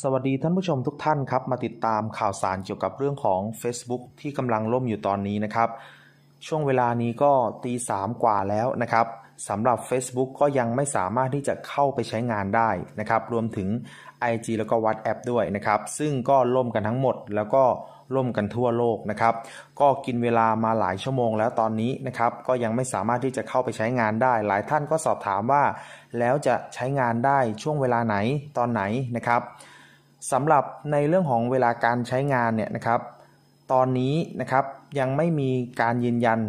สวัสดีท่านผู้ชมทุกท่านครับมาติดตามข่าวสารเกี่ยวกับเรื่องของ Facebook ที่กำลังล่มอยู่ตอนนี้นะครับ ช่วงเวลานี้ก็ตีสามกว่าแล้วนะครับสำหรับ Facebook ก็ยังไม่สามารถที่จะเข้าไปใช้งานได้นะครับ รวมถึง IG แล้วก็ WhatsApp ด้วยนะครับ ซึ่งก็ล่มกันทั้งหมด แล้วก็ล่มกันทั่วโลกนะครับ ก็กินเวลามาหลายชั่วโมงแล้วตอนนี้นะครับก็ยังไม่สามารถที่จะเข้าไปใช้งานได้ หลายท่านก็สอบถามว่าแล้วจะใช้งานได้ช่วงเวลาไหนตอนไหนนะครับสำหรับในเรื่องของเวลาการใช้งานเนี่ยนะครับ ตอนนี้นะครับยังไม่มีการยืนยัน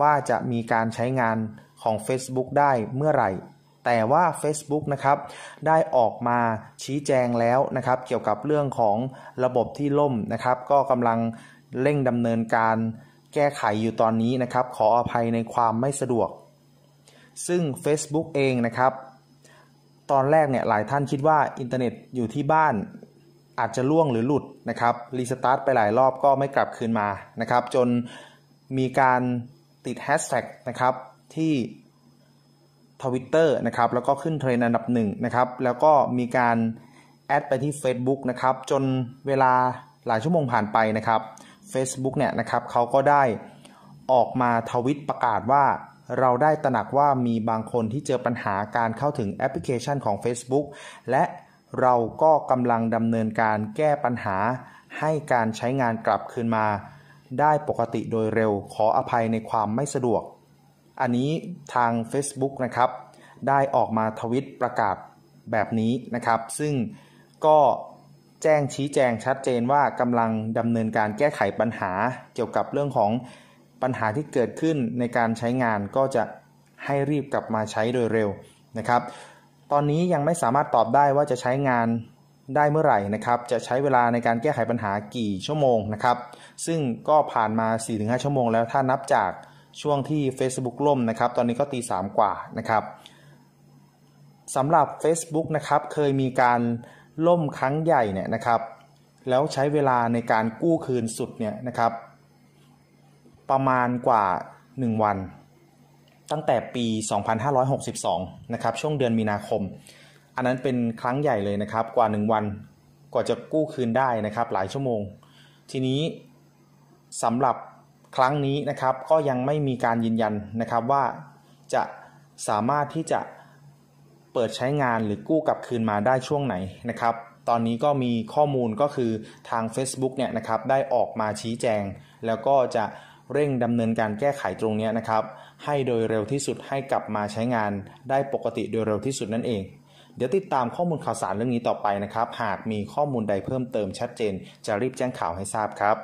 ว่าจะมีการใช้งานของ Facebook ได้เมื่อไหร่ แต่ว่า Facebook นะครับได้ออกมาชี้แจงแล้วนะครับเกี่ยวกับเรื่องของระบบที่ล่มนะครับ ก็กำลังเร่งดำเนินการแก้ไขอยู่ตอนนี้นะครับขออภัยในความไม่สะดวก ซึ่ง Facebook เองนะครับ ตอนแรกเนี่ยหลายท่านคิดว่าอินเทอร์เน็ตอยู่ที่บ้านอาจจะล่วงหรือหลุดนะครับ รีสตาร์ทไปหลายรอบก็ไม่กลับคืนมานะครับ จนมีการติดแฮชแท็กนะครับ ที่ทวิตเตอร์นะครับ แล้วก็ขึ้นเทรนด์อันดับหนึ่งนะครับ แล้วก็มีการแอดไปที่ Facebook นะครับ จนเวลาหลายชั่วโมงผ่านไปนะครับ Facebook เนี่ยนะครับเขาก็ได้ออกมาทวิตประกาศว่าเราได้ตระหนักว่ามีบางคนที่เจอปัญหาการเข้าถึงแอปพลิเคชันของ Facebook และเราก็กำลังดำเนินการแก้ปัญหา ให้การใช้งานกลับคืนมา ได้ปกติโดยเร็ว ขออภัยในความไม่สะดวก อันนี้ทาง Facebook นะครับได้ออกมาทวิตประกาศแบบนี้นะครับ ซึ่งก็แจ้งชี้แจงชัดเจนว่ากำลังดำเนินการแก้ไขปัญหา เกี่ยวกับเรื่องของปัญหาที่เกิดขึ้นในการใช้งานก็จะให้รีบกลับมาใช้โดยเร็วนะครับตอนนี้ยังไม่สามารถตอบได้ว่าจะใช้งานได้เมื่อไหร่นะครับ จะใช้เวลาในการแก้ไขปัญหากี่ชั่วโมงนะครับ ซึ่งก็ผ่านมา 4-5 ชั่วโมง แล้วถ้านับจากช่วงที่ Facebook ล่มนะครับ ตอนนี้ก็ตี 3 กว่านะครับสำหรับ Facebook นะครับ เคยมีการล่มครั้งใหญ่เนี่ยนะครับ แล้วใช้เวลาในการกู้คืนสุดเนี่ยนะครับ ประมาณกว่า 1 วันตั้งแต่ปี 2562 นะครับช่วงเดือนมีนาคม อันนั้นเป็นครั้งใหญ่เลยนะครับ กว่า 1 วันกว่าจะกู้คืนได้นะครับ หลายชั่วโมง ทีนี้สำหรับครั้งนี้นะครับก็ยังไม่มีการยืนยันนะครับว่าจะสามารถที่จะเปิดใช้งานหรือกู้กลับคืนมาได้ช่วงไหนนะครับ ตอนนี้ก็มีข้อมูลก็คือทาง Facebook เนี่ยนะครับได้ออกมาชี้แจงแล้วก็จะเร่งดำเนินการแก้ไขตรงนี้นะครับ ให้โดยเร็วที่สุดให้กลับมาใช้งานได้ปกติโดยเร็วที่สุดนั่นเอง เดี๋ยวติดตามข้อมูลข่าวสารเรื่องนี้ต่อไปนะครับ หากมีข้อมูลใดเพิ่มเติมชัดเจน จะรีบแจ้งข่าวให้ทราบครับ